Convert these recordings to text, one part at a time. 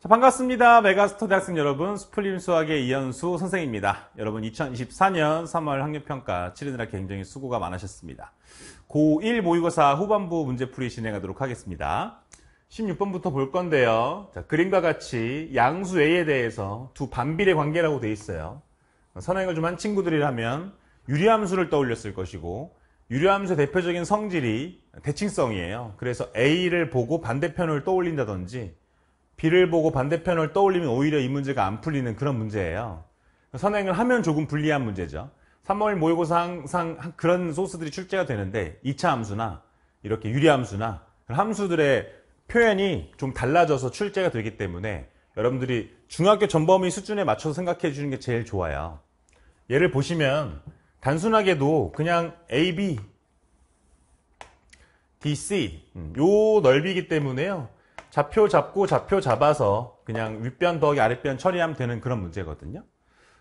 자, 반갑습니다. 메가스터 대학생 여러분, 스플림 수학의 이현수 선생입니다. 여러분, 2024년 3월 학력평가 치르느라 굉장히 수고가 많으셨습니다. 고1 모의고사 후반부 문제풀이 진행하도록 하겠습니다. 16번부터 볼 건데요. 자, 그림과 같이 양수 A에 대해서 두 반비례 관계라고 돼 있어요. 선행을 좀 한 친구들이라면 유리함수를 떠올렸을 것이고 유리함수의 대표적인 성질이 대칭성이에요. 그래서 A를 보고 반대편을 떠올린다든지 비를 보고 반대편을 떠올리면 오히려 이 문제가 안 풀리는 그런 문제예요. 선행을 하면 조금 불리한 문제죠. 3월 모의고사 항상 그런 소스들이 출제가 되는데 2차 함수나 이렇게 유리함수나 함수들의 표현이 좀 달라져서 출제가 되기 때문에 여러분들이 중학교 전범위 수준에 맞춰서 생각해 주는 게 제일 좋아요. 예를 보시면 단순하게도 그냥 AB, DC 음, 요 넓이기 때문에요. 좌표 잡고 좌표 잡아서 그냥 윗변 더하기 아랫변 처리하면 되는 그런 문제거든요.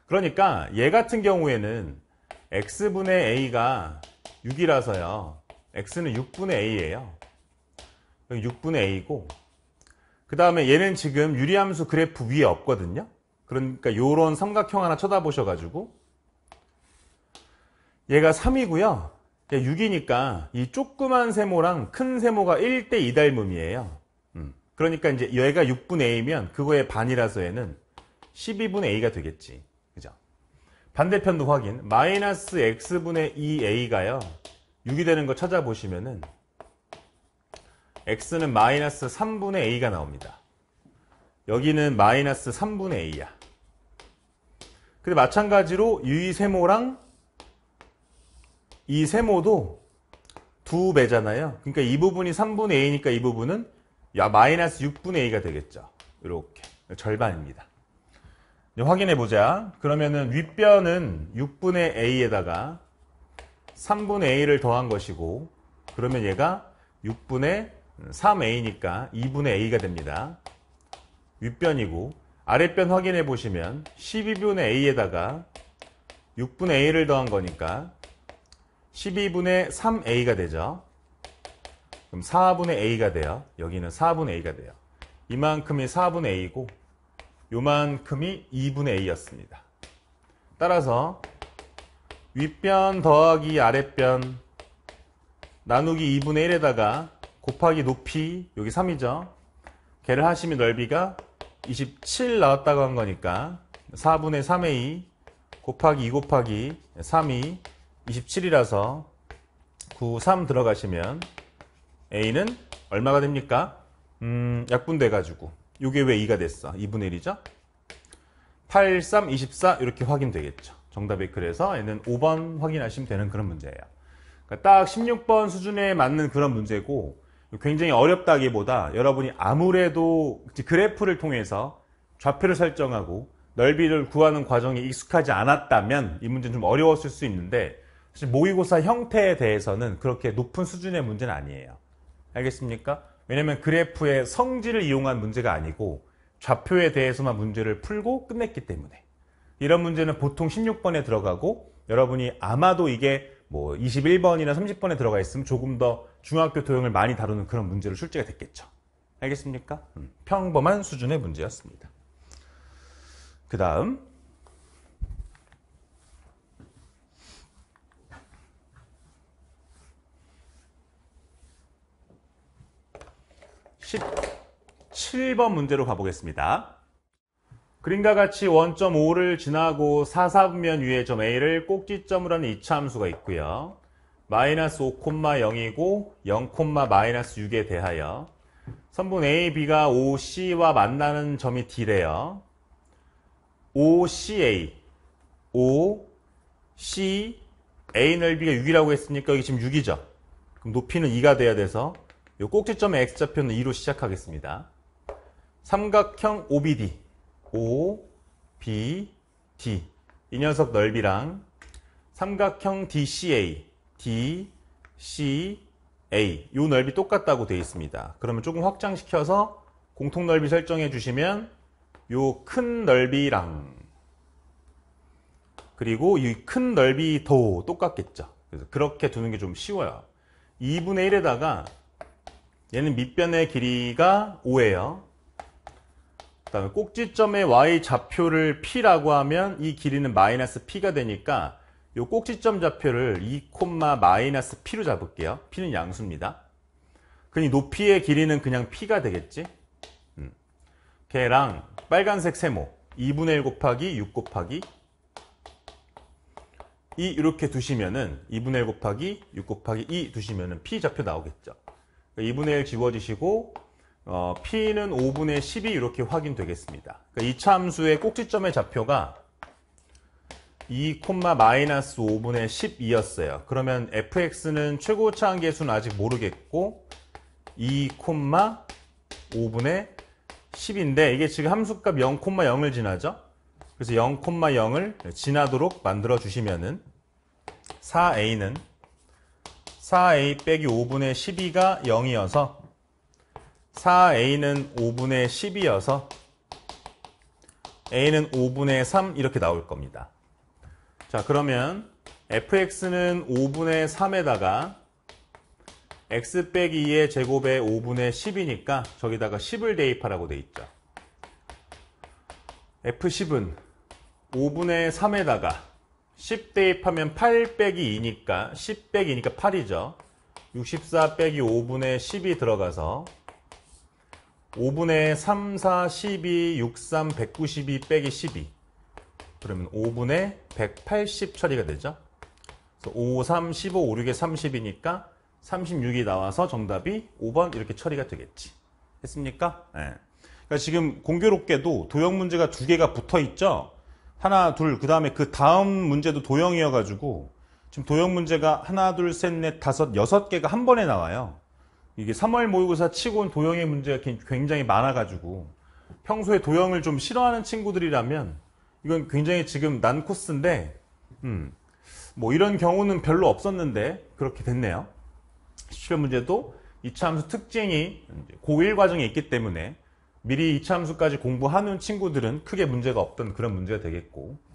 그러니까 얘 같은 경우에는 x분의 a가 6이라서요. x는 6분의 a예요. 6분의 a고 그 다음에 얘는 지금 유리함수 그래프 위에 없거든요. 그러니까 이런 삼각형 하나 쳐다보셔가지고 얘가 3이고요. 6이니까 이 조그만 세모랑 큰 세모가 1대2 닮음이에요. 그러니까 이제 얘가 6분 의 a면 그거의 반이라서 얘는 12분의 a가 되겠지. 그죠? 반대편도 확인. 마이너스 x분의 2a가요. 6이 되는 거 찾아보시면은 x는 마이너스 3분의 a가 나옵니다. 여기는 마이너스 3분의 a야. 근데 마찬가지로 이 세모랑 이 세모도 두 배잖아요. 그러니까 이 부분이 3분의 a니까 이 부분은 야, 마이너스 6분의 a 가 되겠죠. 이렇게 절반입니다. 확인해 보자. 그러면은 윗변은 6분의 a에다가 3분의 a를 더한 것이고 그러면 얘가 6분의 3a니까 2분의 a가 됩니다. 윗변이고 아랫변 확인해 보시면 12분의 a에다가 6분의 a를 더한 거니까 12분의 3a가 되죠. 그럼 4분의 a가 돼요. 여기는 4분의 a가 돼요. 이만큼이 4분의 a고 요만큼이 2분의 a였습니다. 따라서 윗변 더하기 아랫변 나누기 2분의 1에다가 곱하기 높이 여기 3이죠. 개를 하시면 넓이가 27 나왔다고 한 거니까 4분의 3의 곱하기 2 곱하기 3이 27이라서 9, 3 들어가시면 A는 얼마가 됩니까? 음, 약분돼가지고 이게 왜 2가 됐어? 2분의 1이죠? 8, 3, 24 이렇게 확인되겠죠. 정답이 그래서 얘는 5번 확인하시면 되는 그런 문제예요. 그러니까 딱 16번 수준에 맞는 그런 문제고 굉장히 어렵다기보다 여러분이 아무래도 그래프를 통해서 좌표를 설정하고 넓이를 구하는 과정에 익숙하지 않았다면 이 문제는 좀 어려웠을 수 있는데 사실 모의고사 형태에 대해서는 그렇게 높은 수준의 문제는 아니에요. 알겠습니까? 왜냐면 그래프의 성질을 이용한 문제가 아니고 좌표에 대해서만 문제를 풀고 끝냈기 때문에 이런 문제는 보통 16번에 들어가고 여러분이 아마도 이게 뭐 21번이나 30번에 들어가 있으면 조금 더 중학교 도형을 많이 다루는 그런 문제로 출제가 됐겠죠. 알겠습니까? 음, 평범한 수준의 문제였습니다. 그 다음 17번 문제로 가보겠습니다. 그림과 같이 1.5를 지나고 4사분면 위에 점 A를 꼭지점으로 하는 이차함수가 있고요. 마이너스 5,0이고 0, 마이너스 6에 대하여 선분 A, B가 OC와 만나는 점이 D래요. OCA, OCA 넓이가 6이라고 했으니까 여기 지금 6이죠. 그럼 높이는 2가 돼야 돼서 이 꼭지점의 x좌표는 2로 시작하겠습니다. 삼각형 OBD OBD 이 녀석 넓이랑 삼각형 DCA DCA 이 넓이 똑같다고 되어 있습니다. 그러면 조금 확장시켜서 공통 넓이 설정해 주시면 이 큰 넓이랑 그리고 이 큰 넓이 도 똑같겠죠. 그래서 그렇게 두는 게 좀 쉬워요. 2분의 1에다가 얘는 밑변의 길이가 5예요. 그 다음에 꼭지점의 y 좌표를 p라고 하면 이 길이는 마이너스 p가 되니까 이 꼭지점 좌표를 2, 마이너스 p로 잡을게요. p는 양수입니다. 그니 높이의 길이는 그냥 p가 되겠지. 음. 걔랑 빨간색 세모 2분의 1 곱하기 6 곱하기 2 이렇게 두시면은 2분의 1 곱하기 6 곱하기 2 두시면은 p 좌표 나오겠죠. 2분의 그러니까 1 지워지시고 어, P는 5분의 10이 이렇게 확인되겠습니다. 그러니까 이차함수의 꼭지점의 좌표가 2, 마이너스 5분의 10이었어요. 그러면 fx는 최고차 한계수는 아직 모르겠고 2, 5분의 10인데 이게 지금 함수값 0,0을 지나죠? 그래서 0,0을 지나도록 만들어 주시면은 4a는 4a 빼기 5분의 12가 0이어서 4a는 5분의 10이어서 a는 5분의 3 이렇게 나올 겁니다. 자 그러면 fx는 5분의 3에다가 x 빼기 2의 제곱에 5분의 10이니까 저기다가 10을 대입하라고 돼 있죠. f10은 5분의 3에다가 10 대입하면 8 빼기 2니까 10 빼기 2니까 8이죠. 64 빼기 5분의 10이 들어가서 5분의 3, 4, 12, 6, 3, 192 빼기 12 그러면 5분의 180 처리가 되죠. 5, 3, 15, 5, 6에 30이니까 36이 나와서 정답이 5번 이렇게 처리가 되겠지. 했습니까? 네. 그러니까 지금 공교롭게도 도형 문제가 두 개가 붙어 있죠. 하나, 둘, 그 다음에 그 다음 문제도 도형이어가지고 지금 도형 문제가 하나, 둘, 셋, 넷, 다섯, 여섯 개가 한 번에 나와요. 이게 3월 모의고사 치고는 도형의 문제가 굉장히 많아가지고 평소에 도형을 좀 싫어하는 친구들이라면 이건 굉장히 지금 난 코스인데 음, 뭐 이런 경우는 별로 없었는데 그렇게 됐네요. 실현 문제도 이차 함수 특징이 고1 과정에 있기 때문에 미리 이참수까지 공부하는 친구들은 크게 문제가 없던 그런 문제가 되겠고